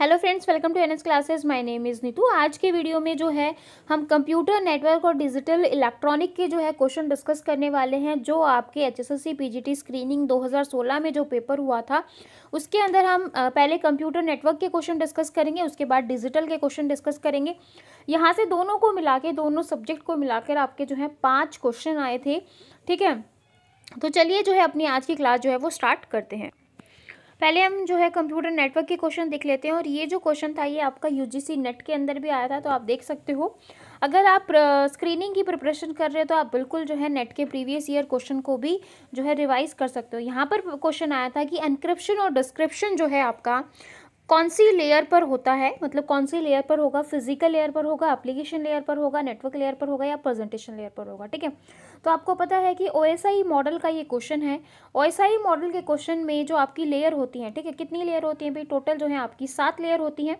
hello friends welcome to N classes classes my name is Neetu आज के video में जो है हम कंप्यूटर नेटवर्क और डिजिटल इलेक्ट्रॉनिक के जो है क्वेश्चन डिस्कस करने वाले हैं जो आपके H S C P G T screening दो हज़ार सोलह में जो पेपर हुआ था उसके अंदर हम पहले कंप्यूटर नेटवर्क के क्वेश्चन डिस्कस करेंगे उसके बाद डिजिटल के क्वेश्चन डिस्कस करेंगे यहाँ से दोनों को मिला के दोनों सब्जेक्ट को मिलाकर आपके जो है पाँच क्वेश्चन आए थे ठीक है तो चलिए जो है अपनी आज की क्लास जो है वो स्टार्ट करते हैं पहले हम जो है कंप्यूटर नेटवर्क के क्वेश्चन देख लेते हैं और ये जो क्वेश्चन था ये आपका यूजीसी नेट के अंदर भी आया था तो आप देख सकते हो अगर आप स्क्रीनिंग की प्रिपरेशन कर रहे हो तो आप बिल्कुल जो है नेट के प्रीवियस ईयर क्वेश्चन को भी जो है रिवाइज कर सकते हो यहाँ पर क्वेश्चन आया था कि एनक्रिप्शन और डिस्क्रिप्शन जो है आपका कौन सी लेयर पर होता है मतलब कौन सी लेयर पर होगा फिजिकल लेयर पर होगा एप्लीकेशन लेयर पर होगा नेटवर्क लेयर पर होगा या प्रेजेंटेशन लेयर पर होगा ठीक है तो आपको पता है कि ओ मॉडल का ये क्वेश्चन है ओ मॉडल के क्वेश्चन में जो आपकी लेयर होती हैं ठीक है कितनी लेयर होती हैं भाई टोटल जो है आपकी सात लेयर होती हैं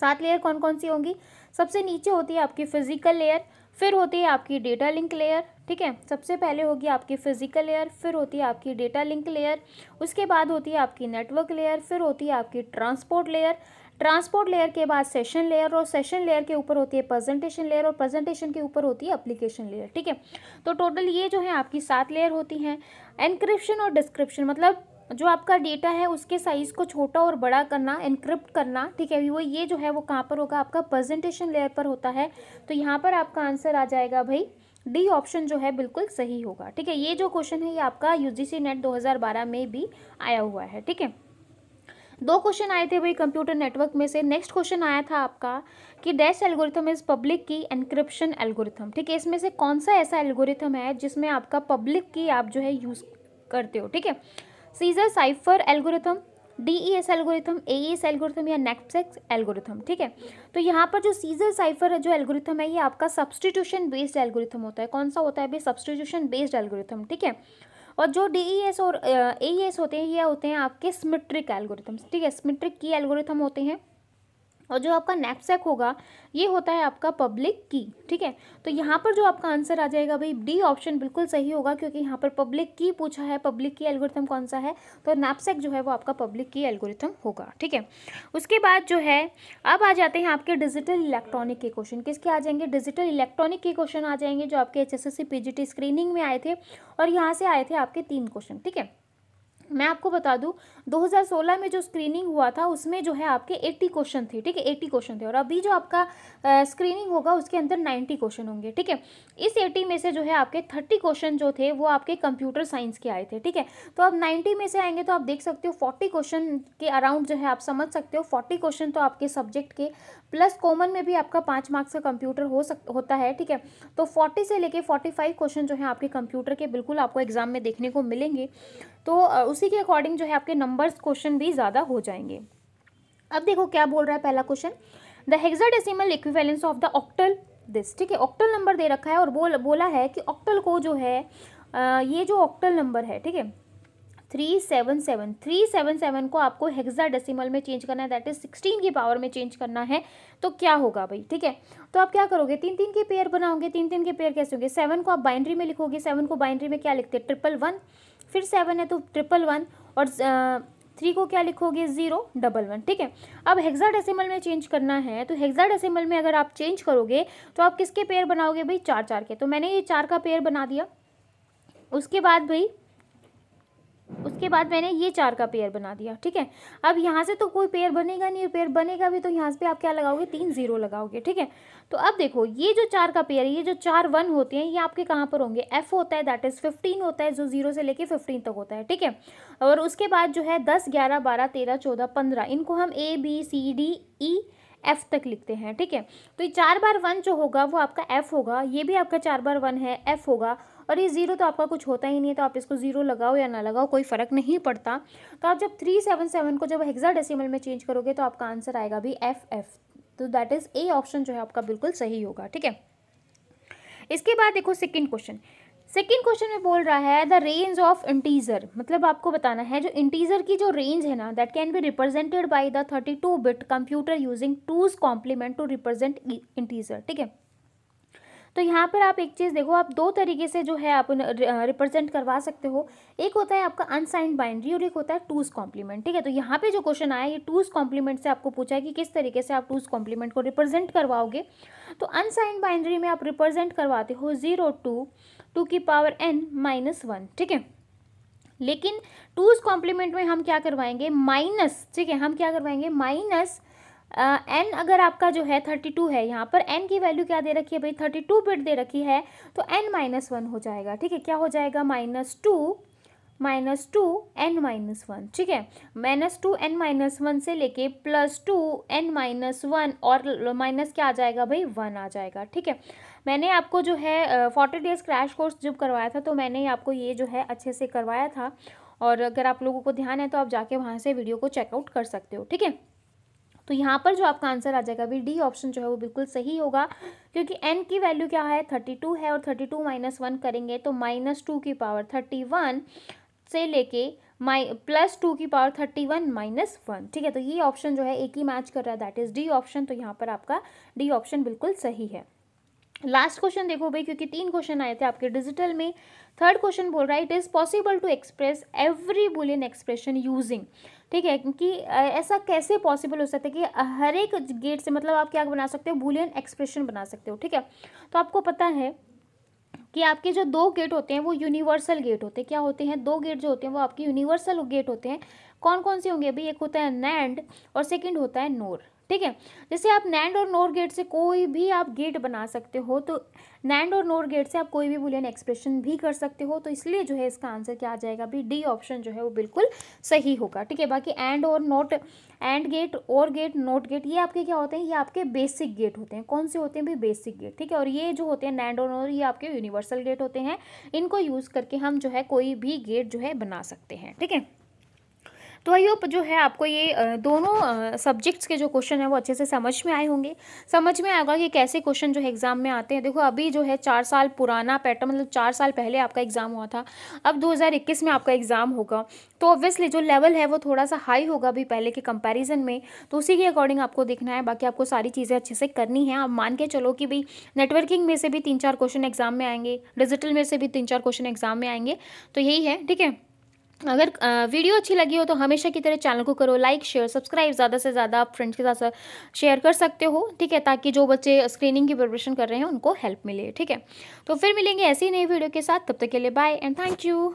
सात लेयर कौन कौन सी होंगी सबसे नीचे होती है आपकी फिजिकल लेयर फिर होती है आपकी डेटा लिंक लेयर ठीक है सबसे पहले होगी आपकी फिजिकल लेयर फिर होती है आपकी डेटा लिंक लेयर उसके बाद होती है आपकी नेटवर्क लेयर फिर होती है आपकी ट्रांसपोर्ट लेयर ट्रांसपोर्ट लेयर के बाद सेशन लेयर और सेशन लेयर के ऊपर होती है प्रेजेंटेशन लेयर और प्रेजेंटेशन के ऊपर होती है एप्लीकेशन लेयर ठीक है तो टोटल ये जो है आपकी सात लेयर होती हैं एनक्रिप्शन और डिस्क्रिप्शन मतलब जो आपका डेटा है उसके साइज़ को छोटा और बड़ा करना इनक्रिप्ट करना ठीक है वो ये जो है वो कहाँ पर होगा आपका प्रेजेंटेशन लेयर पर होता है तो यहाँ पर आपका आंसर आ जाएगा भाई डी ऑप्शन जो है बिल्कुल सही होगा ठीक है ये जो क्वेश्चन है ये आपका यूजीसी नेट 2012 में भी आया हुआ है ठीक है दो क्वेश्चन आए थे भाई कंप्यूटर नेटवर्क में से नेक्स्ट क्वेश्चन आया था आपका कि dash algorithm is public key encryption algorithm ठीक है इसमें से कौन सा ऐसा एल्गोरिथम है जिसमें आपका पब्लिक की आप जो है यूज़ करते हो ठीक है Caesar cipher algorithm D E S algorithm A E S algorithm या नेक्सेक्स एल्गोरिथम ठीक है तो यहाँ पर जो सीजर साइफर जो एल्गोरिथम है ये आपका सब्सटीट्यूशन बेस्ड एल्गोरिथम होता है कौन सा होता है भाई सब्सटीट्यूशन बेस्ड एल्गोरिथम ठीक है और जो डी ई एस और ए ई एस होते हैं ये होते हैं आपके स्मिट्रिक एल्गोरिथम्स ठीक है स्मिट्रिक की एल्गोरिथम होते हैं और जो आपका नेपसेक होगा ये होता है आपका पब्लिक की ठीक है तो यहाँ पर जो आपका आंसर आ जाएगा भाई डी ऑप्शन बिल्कुल सही होगा क्योंकि यहाँ पर पब्लिक की पूछा है पब्लिक की एल्गोरिथम कौन सा है तो नेपसेक जो है वो आपका पब्लिक की एल्गोरिथम होगा ठीक है उसके बाद जो है अब आ जाते हैं आपके डिजिटल इलेक्ट्रॉनिक के क्वेश्चन किसके आ जाएंगे डिजिटल इलेक्ट्रॉनिक के क्वेश्चन आ जाएंगे जो आपके एच एस स्क्रीनिंग में आए थे और यहाँ से आए थे आपके तीन क्वेश्चन ठीक है मैं आपको बता दूं 2016 में जो स्क्रीनिंग हुआ था उसमें जो है आपके 80 क्वेश्चन थे ठीक है 80 क्वेश्चन थे और अभी जो आपका स्क्रीनिंग होगा उसके अंदर 90 क्वेश्चन होंगे ठीक है इस 80 में से जो है आपके 30 क्वेश्चन जो थे वो आपके कंप्यूटर साइंस के आए थे ठीक है तो अब नाइन्टी में से आएंगे तो आप देख सकते हो फोर्टी क्वेश्चन के अराउंड जो है आप समझ सकते हो फोर्टी क्वेश्चन तो आपके सब्जेक्ट के प्लस कॉमन में भी आपका पाँच मार्क्स का कंप्यूटर हो सक होता है ठीक है तो फोर्टी से लेके फोर्टी क्वेश्चन जो है आपके कंप्यूटर के बिल्कुल आपको एग्जाम में देखने को मिलेंगे तो उस उसी के अकॉर्डिंग जो है आपके नंबर्स क्वेश्चन भी ज़्यादा हो जाएंगे अब देखो क्या बोल रहा है पहला question the decimal equivalence of the octal this ठीक है ऑक्टल नंबर दे रखा है और बोल बोला है कि ऑक्टल को जो है ये जो ऑक्टल नंबर है ठीक है three seven seven three seven seven को आपको हेक्सा डेसिमल में चेंज करना है दैट इज सिक्सटीन की पावर में चेंज करना है तो क्या होगा भाई ठीक है तो आप क्या करोगे तीन तीन के पेयर बनाओगे तीन तीन के पेयर कैसे होंगे सेवन को आप बाइंड्री में लिखोगे सेवन को बाइंड्री में क्या लिखते हैं ट्रिपल वन फिर सेवन है तो ट्रिपल वन और थ्री को क्या लिखोगे जीरो डबल वन ठीक है अब हेक्साडेसिमल में चेंज करना है तो हेक्साडेसिमल में अगर आप चेंज करोगे तो आप किसके पेयर बनाओगे भाई चार चार के तो मैंने ये चार का पेयर बना दिया उसके बाद भाई उसके बाद मैंने ये चार का पेयर बना दिया ठीक है अब यहाँ से तो कोई पेयर बनेगा नहीं पेयर बनेगा भी तो यहाँ पे आप क्या लगाओगे तीन जीरो लगाओगे ठीक है तो अब देखो ये जो चार का पेयर है ये जो चार वन होते हैं ये आपके कहाँ पर होंगे एफ होता है दैट इज़ फिफ्टीन होता है जो जीरो से लेके फिफ्टीन तक होता है ठीक है और उसके बाद जो है दस ग्यारह बारह तेरह चौदह पंद्रह इनको हम A B C D E F तक लिखते हैं ठीक है तो ये चार बार वन जो होगा वो आपका एफ़ होगा ये भी आपका चार बार वन है एफ़ होगा और ये ज़ीरो तो आपका कुछ होता ही नहीं है तो आप इसको ज़ीरो लगाओ या ना लगाओ कोई फ़र्क नहीं पड़ता तो आप जब थ्री सेवन सेवन को जब हेक्सा डेसिमल में चेंज करोगे तो आपका आंसर आएगा भी एफ एफ तो दैट इज़ ए ऑप्शन जो है आपका बिल्कुल सही होगा ठीक है इसके बाद देखो सेकेंड क्वेश्चन सेकेंड क्वेश्चन में बोल रहा है द रेंज ऑफ इंटीजर मतलब आपको बताना है जो इंटीजर की जो रेंज है ना that can be represented by the two bit computer using two's complement to represent integer ठीक है तो यहाँ पर आप एक चीज़ देखो आप दो तरीके से जो है आप रिप्रेजेंट करवा सकते हो एक होता है आपका अनसाइंड बाइंड्री और एक होता है टूज कॉम्प्लीमेंट ठीक है तो यहाँ पे जो क्वेश्चन आया ये टूज कॉम्प्लीमेंट से आपको पूछा है कि किस तरीके से आप टूज कॉम्प्लीमेंट को रिप्रेजेंट करवाओगे तो अनसाइंड बाइंड्री में आप रिप्रेजेंट करवाते हो जीरो टू टू की पावर एन माइनस वन ठीक है लेकिन टूज कॉम्प्लीमेंट में हम क्या करवाएंगे माइनस ठीक है हम क्या करवाएंगे माइनस एन uh, अगर आपका जो है थर्टी टू है यहाँ पर एन की वैल्यू क्या दे रखी है भाई थर्टी टू बिट दे रखी है तो एन माइनस वन हो जाएगा ठीक है क्या हो जाएगा minus two minus two n minus one ठीक है minus two n minus one से लेके plus two n minus one और माइनस क्या आ जाएगा भाई वन आ जाएगा ठीक है मैंने आपको जो है फोर्टी डेज क्रैश कोर्स जब करवाया था तो मैंने आपको ये जो है अच्छे से करवाया था और अगर आप लोगों को ध्यान है तो आप जाके वहाँ से वीडियो को चेकआउट कर सकते हो ठीक है तो यहाँ पर जो आपका आंसर आ जाएगा अभी डी ऑप्शन जो है वो बिल्कुल सही होगा क्योंकि एन की वैल्यू क्या है थर्टी टू है और थर्टी टू माइनस वन करेंगे तो माइनस टू की पावर थर्टी वन से लेके माइ प्लस टू की power thirty one minus one ठीक है तो ये ऑप्शन जो है एक ही मैच कर रहा है दैट इज़ डी ऑप्शन तो यहाँ पर आपका डी ऑप्शन बिल्कुल सही है लास्ट क्वेश्चन देखो भाई क्योंकि तीन क्वेश्चन आए थे आपके डिजिटल में थर्ड क्वेश्चन बोल रहा है it is possible to express every Boolean expression using ठीक है कि ऐसा कैसे पॉसिबल हो सकता है कि हर एक गेट से मतलब आप क्या बना सकते हो बुलियन एक्सप्रेशन बना सकते हो ठीक है तो आपको पता है कि आपके जो दो गेट होते हैं वो यूनिवर्सल गेट होते हैं क्या होते हैं दो गेट जो होते हैं वो आपके यूनिवर्सल गेट होते हैं कौन कौन से होंगे अभी एक होता है नैंड और सेकंड होता है नोर ठीक है जैसे आप नैंड और नोर गेट से कोई भी आप गेट बना सकते हो तो नैंड और नोर गेट से आप कोई भी बुलियन एक्सप्रेशन भी कर सकते हो तो इसलिए जो है इसका आंसर क्या आ जाएगा भी डी ऑप्शन जो है वो बिल्कुल सही होगा ठीक है बाकी and or not and gate or gate not gate ये आपके क्या होते हैं ये आपके बेसिक गेट होते हैं कौन से होते हैं भाई बेसिक गेट ठीक है और ये जो होते हैं नैंड और नोर ये आपके यूनिवर्सल गेट होते हैं इनको यूज़ करके हम जो है कोई भी गेट जो है बना सकते हैं ठीक है तो आई होप जो है आपको ये दोनों सब्जेक्ट्स के जो क्वेश्चन हैं वो अच्छे से समझ में आए होंगे समझ में आएगा कि कैसे क्वेश्चन जो है एग्ज़ाम में आते हैं देखो अभी जो है चार साल पुराना पैटर्न मतलब चार साल पहले आपका एग्ज़ाम हुआ था अब दो में आपका एग्ज़ाम होगा तो ऑब्वियसली जो लेवल है वो थोड़ा सा हाई होगा अभी पहले के कंपेरिजन में तो उसी के अकॉर्डिंग आपको देखना है बाकी आपको सारी चीज़ें अच्छे से करनी है आप मान के चलो कि भाई नेटवर्किंग में से भी तीन चार क्वेश्चन एग्ज़ाम में आएंगे डिजिटल में से भी तीन चार क्वेश्चन एग्ज़ाम में आएंगे तो यही है ठीक है अगर वीडियो अच्छी लगी हो तो हमेशा की तरह चैनल को करो लाइक शेयर सब्सक्राइब ज़्यादा से ज़्यादा आप फ्रेंड्स के साथ शेयर कर सकते हो ठीक है ताकि जो बच्चे स्क्रीनिंग की प्रिपरेशन कर रहे हैं उनको हेल्प मिले ठीक है तो फिर मिलेंगे ऐसी नई वीडियो के साथ तब तक के लिए बाय एंड थैंक यू